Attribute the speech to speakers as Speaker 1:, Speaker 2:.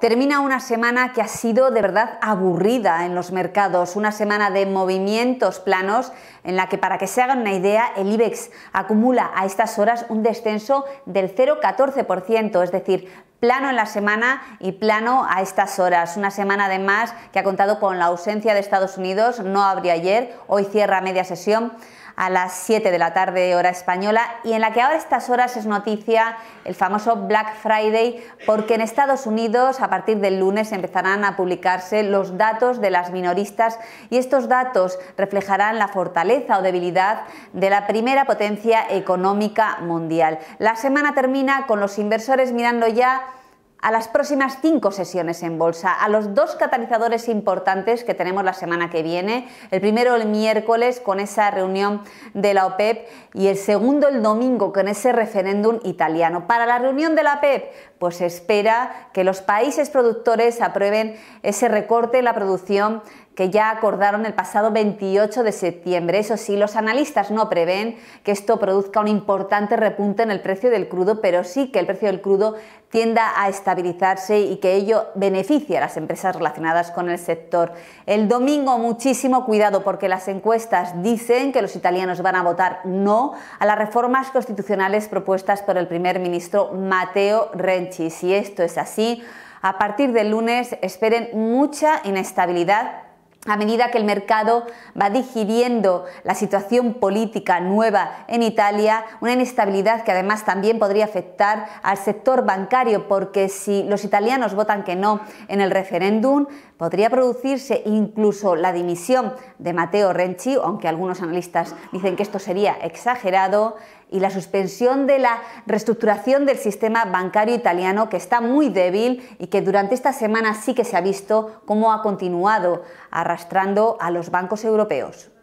Speaker 1: Termina una semana que ha sido de verdad aburrida en los mercados, una semana de movimientos planos en la que, para que se hagan una idea, el IBEX acumula a estas horas un descenso del 0,14%, es decir, plano en la semana y plano a estas horas. Una semana además que ha contado con la ausencia de Estados Unidos, no abrió ayer, hoy cierra media sesión a las 7 de la tarde hora española y en la que ahora estas horas es noticia el famoso Black Friday porque en Estados Unidos a partir del lunes empezarán a publicarse los datos de las minoristas y estos datos reflejarán la fortaleza o debilidad de la primera potencia económica mundial. La semana termina con los inversores mirando ya a las próximas cinco sesiones en bolsa, a los dos catalizadores importantes que tenemos la semana que viene. El primero el miércoles con esa reunión de la OPEP e y el segundo el domingo con ese referéndum italiano. Para la reunión de la OPEP, e pues espera que los países productores aprueben ese recorte en la producción que ya acordaron el pasado 28 de septiembre. Eso sí, los analistas no prevén que esto produzca un importante repunte en el precio del crudo, pero sí que el precio del crudo tienda a estabilizarse y que ello beneficie a las empresas relacionadas con el sector. El domingo muchísimo cuidado porque las encuestas dicen que los italianos van a votar no a las reformas constitucionales propuestas por el primer ministro Matteo Renzi. Si esto es así, a partir del lunes esperen mucha inestabilidad a medida que el mercado va digiriendo la situación política nueva en Italia, una inestabilidad que además también podría afectar al sector bancario, porque si los italianos votan que no en el referéndum, podría producirse incluso la dimisión de Matteo Renzi, aunque algunos analistas dicen que esto sería exagerado, y la suspensión de la reestructuración del sistema bancario italiano que está muy débil y que durante esta semana sí que se ha visto cómo ha continuado arrastrando a los bancos europeos.